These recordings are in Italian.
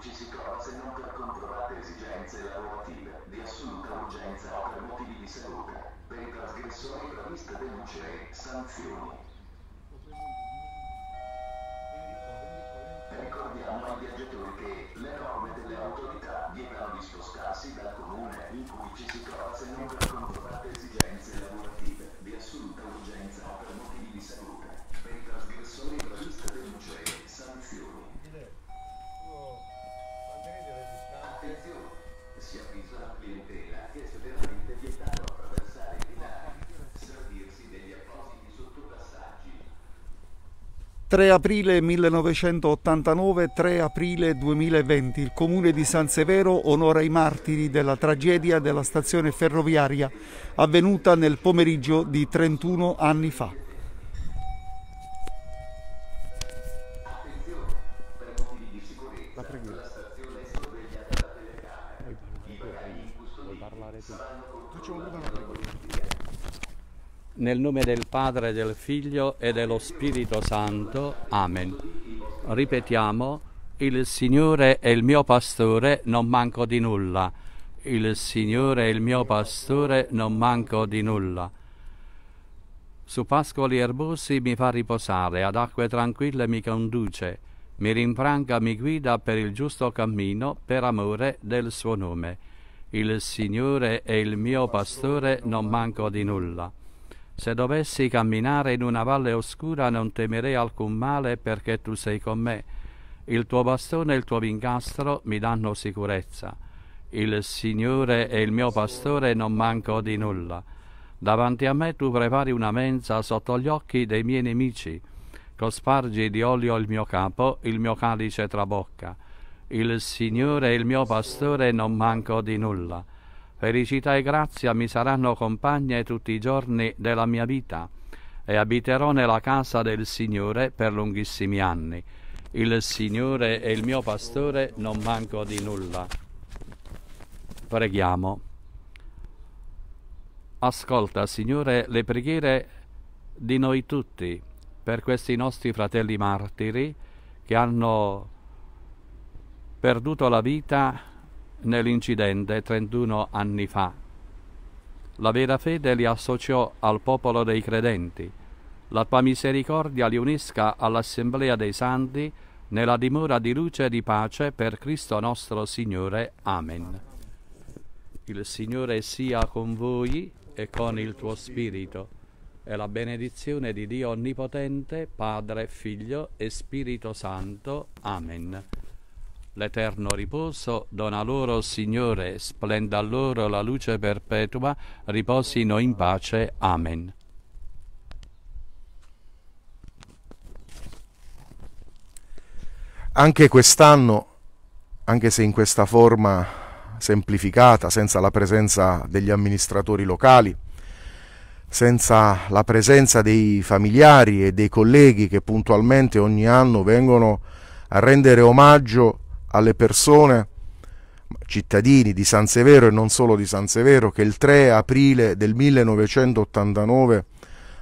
ci si trova se non per controllate esigenze lavorative, di assoluta urgenza o per motivi di salute. Per i trasgressori previste denunce e sanzioni. Ricordiamo ai viaggiatori che le norme delle autorità vietano di spostarsi dal comune in cui ci si trova se non per controllate esigenze lavorative. 3 aprile 1989, 3 aprile 2020, il comune di San Severo onora i martiri della tragedia della stazione ferroviaria avvenuta nel pomeriggio di 31 anni fa. Nel nome del Padre, del Figlio e dello Spirito Santo. Amen. Ripetiamo, il Signore è il mio pastore, non manco di nulla. Il Signore è il mio pastore, non manco di nulla. Su pascoli erbosi mi fa riposare, ad acque tranquille mi conduce, mi rinfranca, mi guida per il giusto cammino, per amore del suo nome. Il Signore è il mio pastore, non manco di nulla. Se dovessi camminare in una valle oscura non temerei alcun male perché tu sei con me. Il tuo bastone e il tuo vincastro mi danno sicurezza. Il Signore è il mio pastore e non manco di nulla. Davanti a me tu prepari una mensa sotto gli occhi dei miei nemici. Cospargi di olio il mio capo, il mio calice trabocca. Il Signore è il mio pastore e non manco di nulla. Felicità e grazia mi saranno compagne tutti i giorni della mia vita e abiterò nella casa del Signore per lunghissimi anni. Il Signore è il mio pastore, non manco di nulla. Preghiamo. Ascolta, Signore, le preghiere di noi tutti, per questi nostri fratelli martiri che hanno perduto la vita nell'incidente 31 anni fa. La vera fede li associò al popolo dei credenti. La tua misericordia li unisca all'assemblea dei santi nella dimora di luce e di pace per Cristo nostro Signore. Amen. Il Signore sia con voi e con il tuo spirito. E la benedizione di Dio Onnipotente, Padre, Figlio e Spirito Santo. Amen. L'eterno riposo dona loro, Signore, splenda loro la luce perpetua, riposino in pace. Amen. Anche quest'anno, anche se in questa forma semplificata, senza la presenza degli amministratori locali, senza la presenza dei familiari e dei colleghi che puntualmente ogni anno vengono a rendere omaggio alle persone, cittadini di San Severo e non solo di San Severo, che il 3 aprile del 1989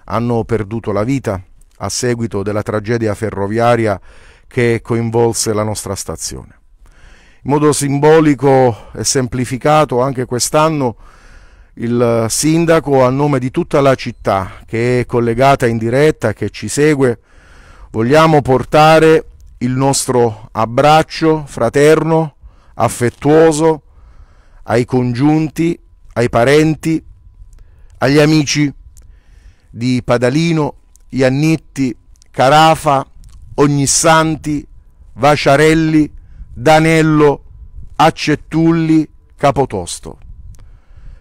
hanno perduto la vita a seguito della tragedia ferroviaria che coinvolse la nostra stazione. In modo simbolico e semplificato anche quest'anno il sindaco a nome di tutta la città che è collegata in diretta, che ci segue, vogliamo portare il nostro abbraccio fraterno, affettuoso ai congiunti, ai parenti, agli amici di Padalino, Iannitti, Carafa, Ognissanti, Vaciarelli, Danello, Accettulli, Capotosto.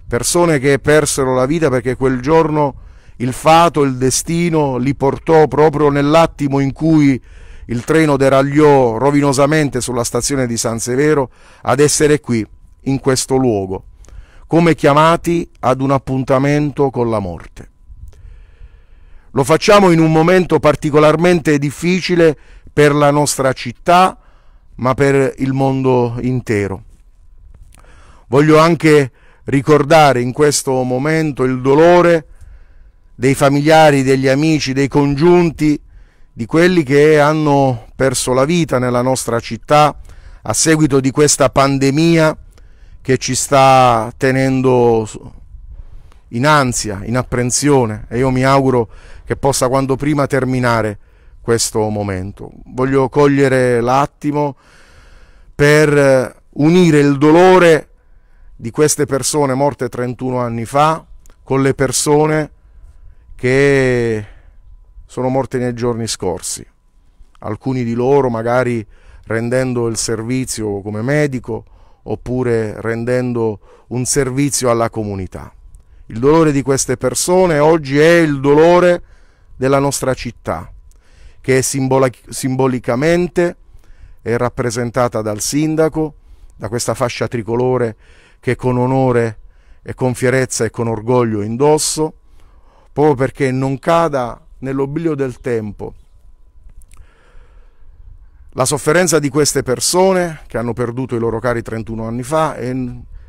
Persone che persero la vita perché quel giorno il fato, il destino li portò proprio nell'attimo in cui il treno deragliò rovinosamente sulla stazione di San Severo ad essere qui, in questo luogo, come chiamati ad un appuntamento con la morte. Lo facciamo in un momento particolarmente difficile per la nostra città, ma per il mondo intero. Voglio anche ricordare in questo momento il dolore dei familiari, degli amici, dei congiunti di quelli che hanno perso la vita nella nostra città a seguito di questa pandemia che ci sta tenendo in ansia, in apprensione e io mi auguro che possa quanto prima terminare questo momento. Voglio cogliere l'attimo per eh, unire il dolore di queste persone morte 31 anni fa con le persone che sono morte nei giorni scorsi. Alcuni di loro magari rendendo il servizio come medico oppure rendendo un servizio alla comunità. Il dolore di queste persone oggi è il dolore della nostra città, che è simbolic- simbolicamente è rappresentata dal sindaco, da questa fascia tricolore che con onore e con fierezza e con orgoglio indosso, proprio perché non cada nell'oblio del tempo. La sofferenza di queste persone che hanno perduto i loro cari 31 anni fa e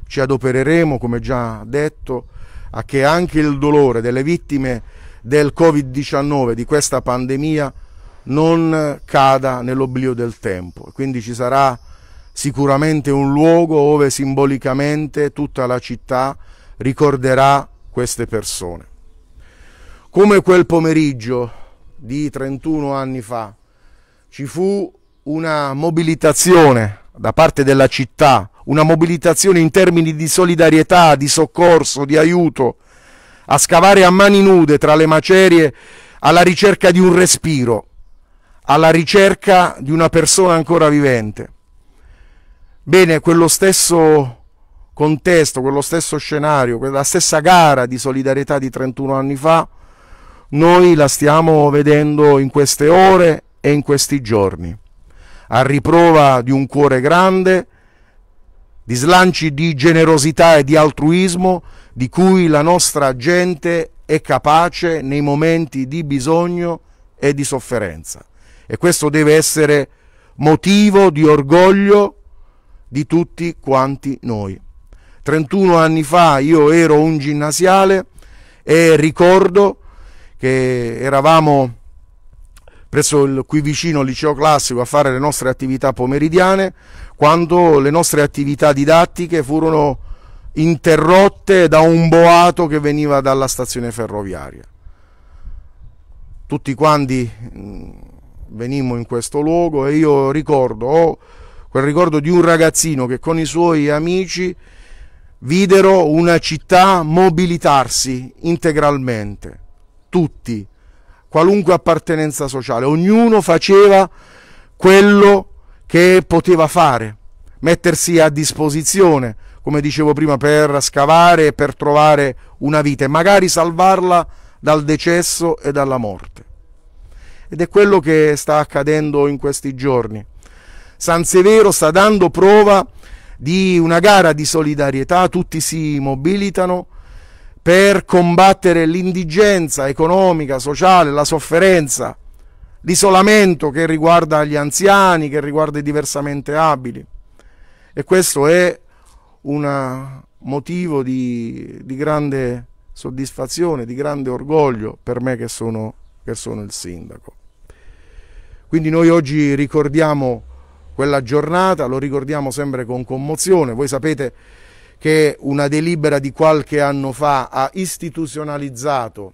ci adopereremo, come già detto, a che anche il dolore delle vittime del Covid-19, di questa pandemia, non cada nell'oblio del tempo. Quindi ci sarà sicuramente un luogo dove simbolicamente tutta la città ricorderà queste persone. Come quel pomeriggio di 31 anni fa ci fu una mobilitazione da parte della città, una mobilitazione in termini di solidarietà, di soccorso, di aiuto, a scavare a mani nude tra le macerie alla ricerca di un respiro, alla ricerca di una persona ancora vivente. Bene, quello stesso contesto, quello stesso scenario, quella stessa gara di solidarietà di 31 anni fa noi la stiamo vedendo in queste ore e in questi giorni, a riprova di un cuore grande, di slanci di generosità e di altruismo di cui la nostra gente è capace nei momenti di bisogno e di sofferenza. E questo deve essere motivo di orgoglio di tutti quanti noi. 31 anni fa io ero un ginnasiale e ricordo che eravamo presso il qui vicino liceo classico a fare le nostre attività pomeridiane, quando le nostre attività didattiche furono interrotte da un boato che veniva dalla stazione ferroviaria. Tutti quanti mm, venimmo in questo luogo e io ricordo, ho oh, quel ricordo di un ragazzino che con i suoi amici videro una città mobilitarsi integralmente tutti, qualunque appartenenza sociale, ognuno faceva quello che poteva fare, mettersi a disposizione, come dicevo prima, per scavare e per trovare una vita e magari salvarla dal decesso e dalla morte. Ed è quello che sta accadendo in questi giorni. San Severo sta dando prova di una gara di solidarietà, tutti si mobilitano per combattere l'indigenza economica, sociale, la sofferenza, l'isolamento che riguarda gli anziani, che riguarda i diversamente abili. E questo è un motivo di, di, grande soddisfazione, di grande orgoglio per me che sono, che sono il sindaco. Quindi noi oggi ricordiamo quella giornata, lo ricordiamo sempre con commozione. Voi sapete che una delibera di qualche anno fa ha istituzionalizzato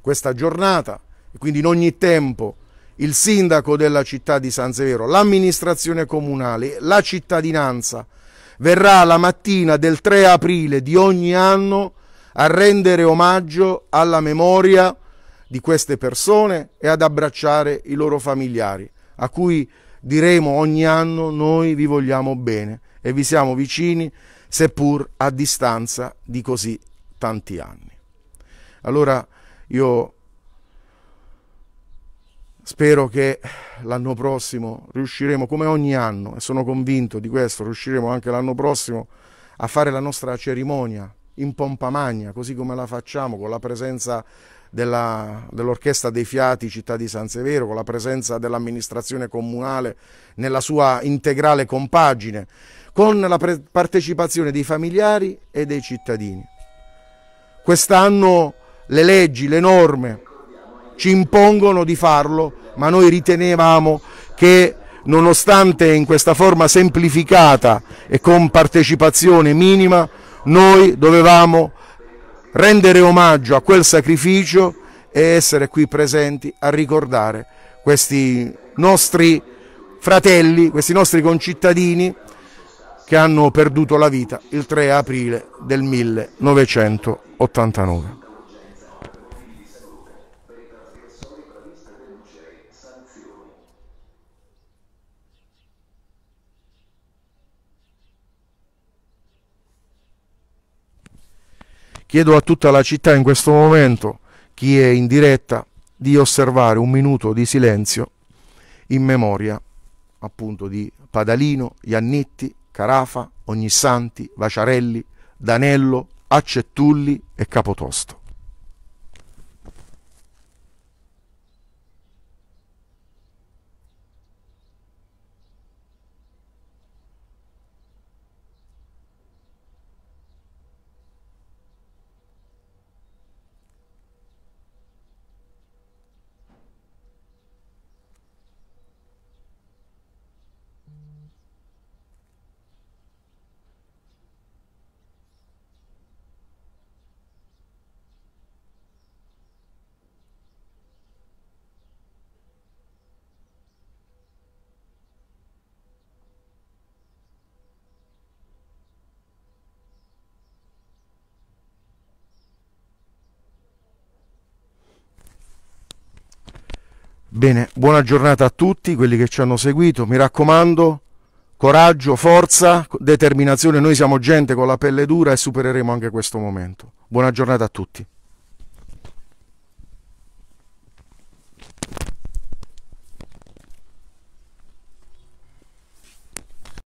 questa giornata, quindi in ogni tempo il sindaco della città di San Severo, l'amministrazione comunale, la cittadinanza verrà la mattina del 3 aprile di ogni anno a rendere omaggio alla memoria di queste persone e ad abbracciare i loro familiari, a cui diremo ogni anno noi vi vogliamo bene e vi siamo vicini seppur a distanza di così tanti anni. Allora io spero che l'anno prossimo riusciremo, come ogni anno, e sono convinto di questo, riusciremo anche l'anno prossimo a fare la nostra cerimonia in pompa magna, così come la facciamo, con la presenza dell'Orchestra dell dei Fiati Città di San Severo, con la presenza dell'amministrazione comunale nella sua integrale compagine, con la partecipazione dei familiari e dei cittadini. Quest'anno le leggi, le norme ci impongono di farlo, ma noi ritenevamo che nonostante in questa forma semplificata e con partecipazione minima, noi dovevamo rendere omaggio a quel sacrificio e essere qui presenti a ricordare questi nostri fratelli, questi nostri concittadini che hanno perduto la vita il 3 aprile del 1989. Chiedo a tutta la città in questo momento, chi è in diretta, di osservare un minuto di silenzio in memoria appunto di Padalino, Iannitti, Carafa, Ognissanti, Vaciarelli, Danello, Accettulli e Capotosto. Bene, buona giornata a tutti quelli che ci hanno seguito, mi raccomando, coraggio, forza, determinazione, noi siamo gente con la pelle dura e supereremo anche questo momento. Buona giornata a tutti.